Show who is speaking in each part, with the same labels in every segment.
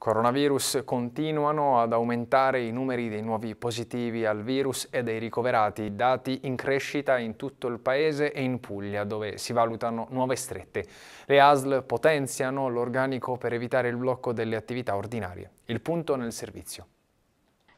Speaker 1: coronavirus continuano ad aumentare i numeri dei nuovi positivi al virus e dei ricoverati, dati in crescita in tutto il paese e in Puglia, dove si valutano nuove strette. Le ASL potenziano l'organico per evitare il blocco delle attività ordinarie. Il punto nel servizio.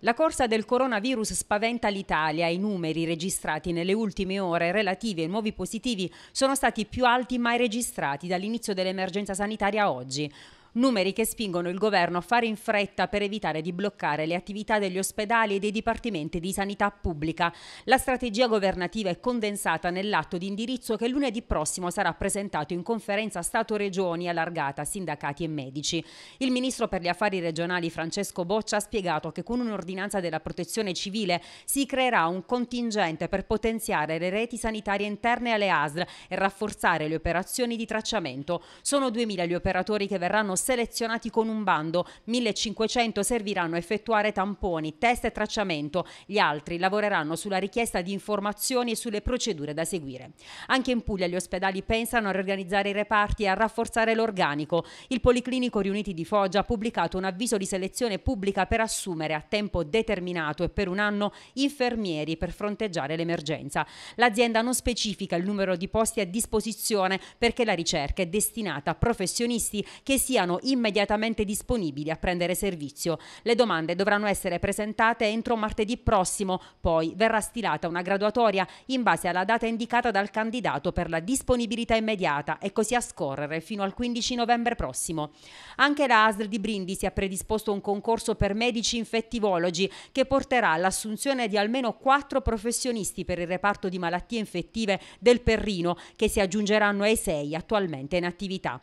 Speaker 1: La corsa del coronavirus spaventa l'Italia. I numeri registrati nelle ultime ore relativi ai nuovi positivi sono stati più alti mai registrati dall'inizio dell'emergenza sanitaria oggi numeri che spingono il governo a fare in fretta per evitare di bloccare le attività degli ospedali e dei dipartimenti di sanità pubblica. La strategia governativa è condensata nell'atto di indirizzo che lunedì prossimo sarà presentato in conferenza Stato-Regioni allargata a sindacati e medici. Il ministro per gli affari regionali Francesco Boccia ha spiegato che con un'ordinanza della protezione civile si creerà un contingente per potenziare le reti sanitarie interne alle ASL e rafforzare le operazioni di tracciamento. Sono 2.000 gli operatori che verranno selezionati con un bando, 1500 serviranno a effettuare tamponi, test e tracciamento, gli altri lavoreranno sulla richiesta di informazioni e sulle procedure da seguire. Anche in Puglia gli ospedali pensano a riorganizzare i reparti e a rafforzare l'organico. Il Policlinico Riuniti di Foggia ha pubblicato un avviso di selezione pubblica per assumere a tempo determinato e per un anno infermieri per fronteggiare l'emergenza. L'azienda non specifica il numero di posti a disposizione perché la ricerca è destinata a professionisti che siano siano immediatamente disponibili a prendere servizio. Le domande dovranno essere presentate entro martedì prossimo, poi verrà stilata una graduatoria in base alla data indicata dal candidato per la disponibilità immediata e così a scorrere fino al 15 novembre prossimo. Anche la ASL di Brindisi ha predisposto un concorso per medici infettivologi che porterà all'assunzione di almeno quattro professionisti per il reparto di malattie infettive del Perrino che si aggiungeranno ai sei attualmente in attività.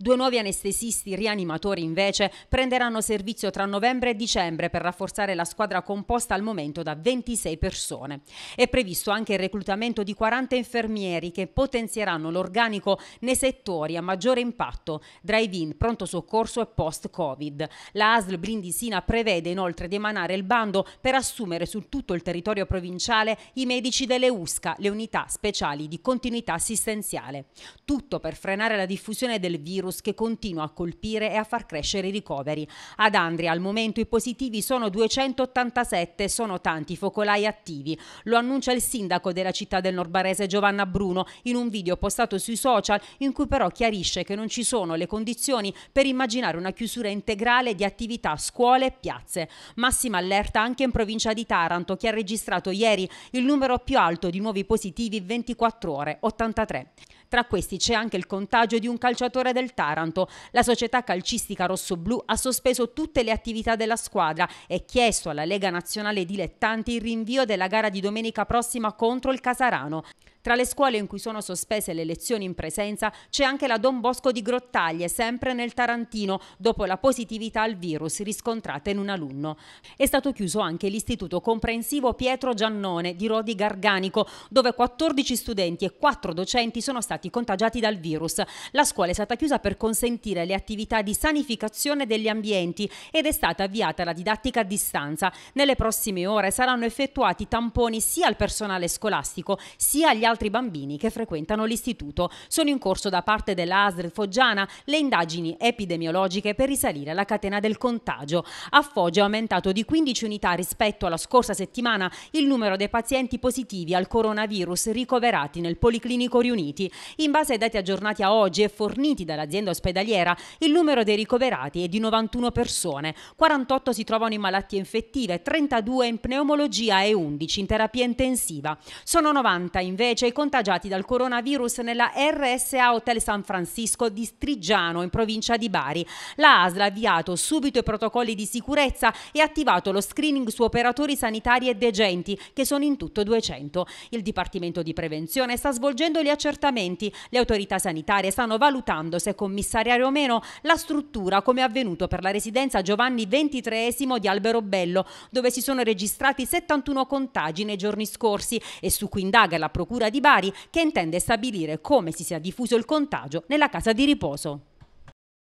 Speaker 1: Due nuovi anestesisti rianimatori invece prenderanno servizio tra novembre e dicembre per rafforzare la squadra composta al momento da 26 persone. È previsto anche il reclutamento di 40 infermieri che potenzieranno l'organico nei settori a maggiore impatto, drive-in, pronto soccorso e post-Covid. La ASL Brindisina prevede inoltre di emanare il bando per assumere su tutto il territorio provinciale i medici delle USCA, le unità speciali di continuità assistenziale. Tutto per frenare la diffusione del virus virus che continua a colpire e a far crescere i ricoveri. Ad Andria al momento i positivi sono 287, sono tanti focolai attivi. Lo annuncia il sindaco della città del Norbarese Giovanna Bruno in un video postato sui social in cui però chiarisce che non ci sono le condizioni per immaginare una chiusura integrale di attività scuole e piazze. Massima allerta anche in provincia di Taranto che ha registrato ieri il numero più alto di nuovi positivi 24 ore, 83. Tra questi c'è anche il contagio di un calciatore del Taranto. La società calcistica rossoblù ha sospeso tutte le attività della squadra e chiesto alla Lega Nazionale Dilettanti il rinvio della gara di domenica prossima contro il Casarano. Tra le scuole in cui sono sospese le lezioni in presenza c'è anche la Don Bosco di Grottaglie, sempre nel Tarantino, dopo la positività al virus riscontrata in un alunno. È stato chiuso anche l'istituto comprensivo Pietro Giannone di Rodi Garganico, dove 14 studenti e 4 docenti sono stati contagiati dal virus. La scuola è stata chiusa per consentire le attività di sanificazione degli ambienti ed è stata avviata la didattica a distanza. Nelle prossime ore saranno effettuati tamponi sia al personale scolastico sia agli altri altri bambini che frequentano l'istituto. Sono in corso da parte dell'ASL Foggiana le indagini epidemiologiche per risalire alla catena del contagio. A Foggia è aumentato di 15 unità rispetto alla scorsa settimana il numero dei pazienti positivi al coronavirus ricoverati nel Policlinico Riuniti. In base ai dati aggiornati a oggi e forniti dall'azienda ospedaliera, il numero dei ricoverati è di 91 persone, 48 si trovano in malattie infettive, 32 in pneumologia e 11 in terapia intensiva. Sono 90 invece i contagiati dal coronavirus nella RSA Hotel San Francisco di Strigiano, in provincia di Bari. La ASL ha avviato subito i protocolli di sicurezza e attivato lo screening su operatori sanitari e degenti, che sono in tutto 200. Il Dipartimento di Prevenzione sta svolgendo gli accertamenti. Le autorità sanitarie stanno valutando se commissariare o meno la struttura, come è avvenuto per la residenza Giovanni XXIII di Alberobello, dove si sono registrati 71 contagi nei giorni scorsi e su cui indaga la Procura di Bari che intende stabilire come si sia diffuso il contagio nella casa di riposo.